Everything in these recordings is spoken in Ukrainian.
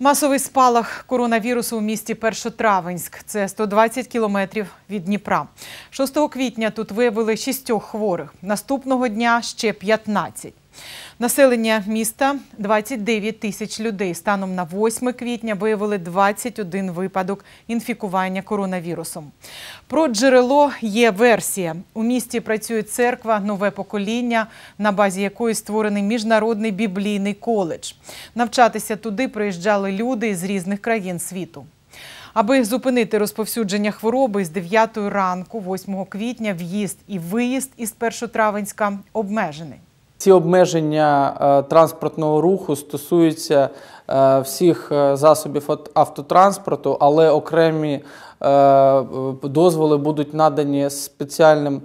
Масовий спалах коронавірусу у місті Першотравенськ. Це 120 кілометрів від Дніпра. 6 квітня тут виявили шістьох хворих. Наступного дня ще 15. Населення міста 29 тисяч людей. Станом на 8 квітня виявили 21 випадок інфікування коронавірусом. Про джерело є версія. У місті працює церква, нове покоління, на базі якої створений міжнародний біблійний коледж. Навчатися туди приїжджали люди з різних країн світу. Аби зупинити розповсюдження хвороби з 9 ранку, 8 квітня, в'їзд і виїзд із першотравенська обмежений. Ці обмеження е, транспортного руху стосуються Е, всіх е, засобів автотранспорту, але окремі е, дозволи будуть надані спеціальним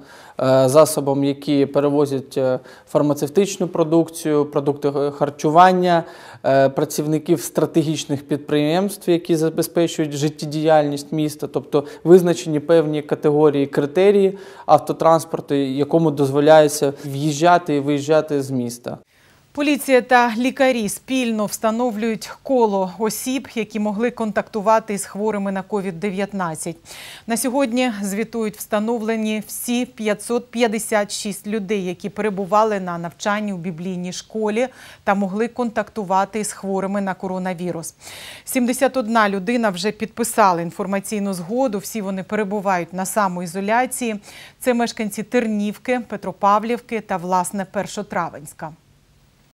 засобам, які перевозять фармацевтичну продукцію, продукти харчування, працівників стратегічних підприємств, які забезпечують життєдіяльність міста, тобто визначені певні категорії критерії автотранспорту, якому дозволяється в'їжджати і виїжджати з міста. Поліція та лікарі спільно встановлюють коло осіб, які могли контактувати з хворими на COVID-19. На сьогодні звітують встановлені всі 556 людей, які перебували на навчанні у біблійній школі та могли контактувати з хворими на коронавірус. 71 людина вже підписала інформаційну згоду. Всі вони перебувають на самоізоляції. Це мешканці Тернівки, Петропавлівки та власне Першотравенська.